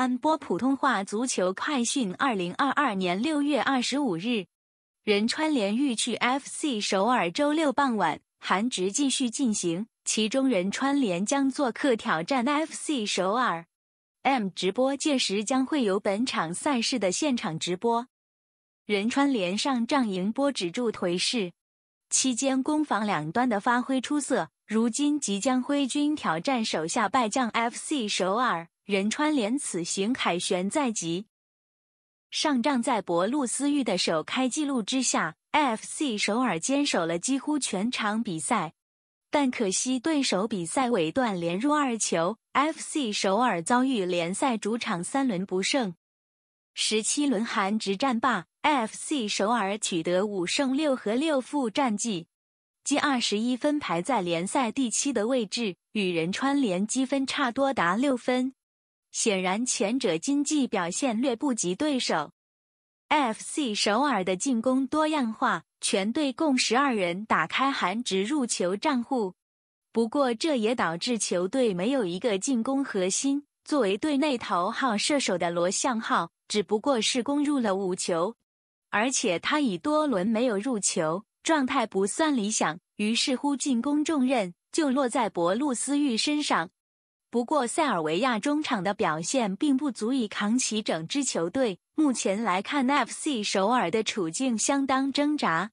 安播普通话足球快讯：二零二二年六月二十五日，仁川联欲去 FC 首尔。周六傍晚，韩职继续进行，其中仁川联将做客挑战 FC 首尔。M 直播届时将会有本场赛事的现场直播。仁川连上仗赢波止住颓势，期间攻防两端的发挥出色。如今即将挥军挑战手下败将 FC 首尔仁川连此行凯旋在即。上仗在柏路思域的首开纪录之下，FC 首尔坚守了几乎全场比赛，但可惜对手比赛尾段连入二球，FC 首尔遭遇联赛主场三轮不胜。十七轮韩直战罢，FC 首尔取得五胜六和六负战绩。积二十一分，排在联赛第七的位置，与仁川联积分差多达六分。显然，前者经济表现略不及对手。F.C. 首尔的进攻多样化，全队共十二人打开韩职入球账户。不过，这也导致球队没有一个进攻核心。作为队内头号射手的罗相浩，只不过是攻入了五球，而且他已多轮没有入球。状态不算理想，于是乎进攻重任就落在博路斯玉身上。不过塞尔维亚中场的表现并不足以扛起整支球队。目前来看，F C 首尔的处境相当挣扎。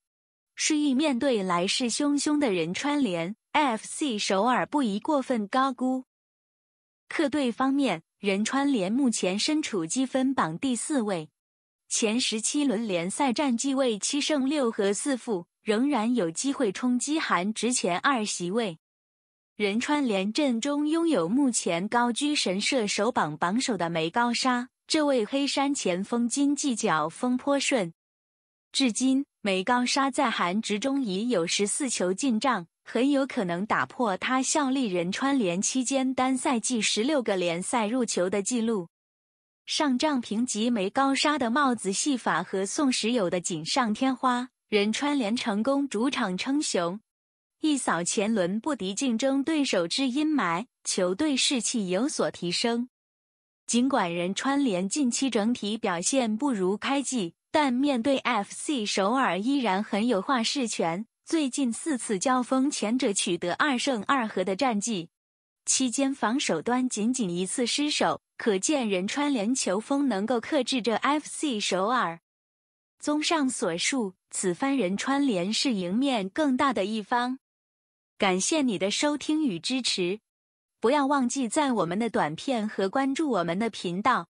所意面对来势汹汹的仁川联，F C 首尔不宜过分高估。客队方面，仁川联目前身处积分榜第四位，前十七轮联赛战绩为七胜六和四负。仍然有机会冲击韩职前二席位。仁川联阵中拥有目前高居神社首榜榜首的梅高沙，这位黑山前锋金技角风颇顺。至今，梅高沙在韩职中已有十四球进账，很有可能打破他效力仁川联期间单赛季十六个联赛入球的记录。上仗评级梅高沙的帽子戏法和宋时友的锦上添花。仁川联成功主场称雄，一扫前轮不敌竞争对手之阴霾，球队士气有所提升。尽管仁川联近期整体表现不如开季，但面对 FC 首尔依然很有话事权。最近四次交锋，前者取得二胜二和的战绩，期间防守端仅仅一次失守，可见仁川联球风能够克制这 FC 首尔。综上所述，此番仁川连是赢面更大的一方。感谢你的收听与支持，不要忘记在我们的短片和关注我们的频道。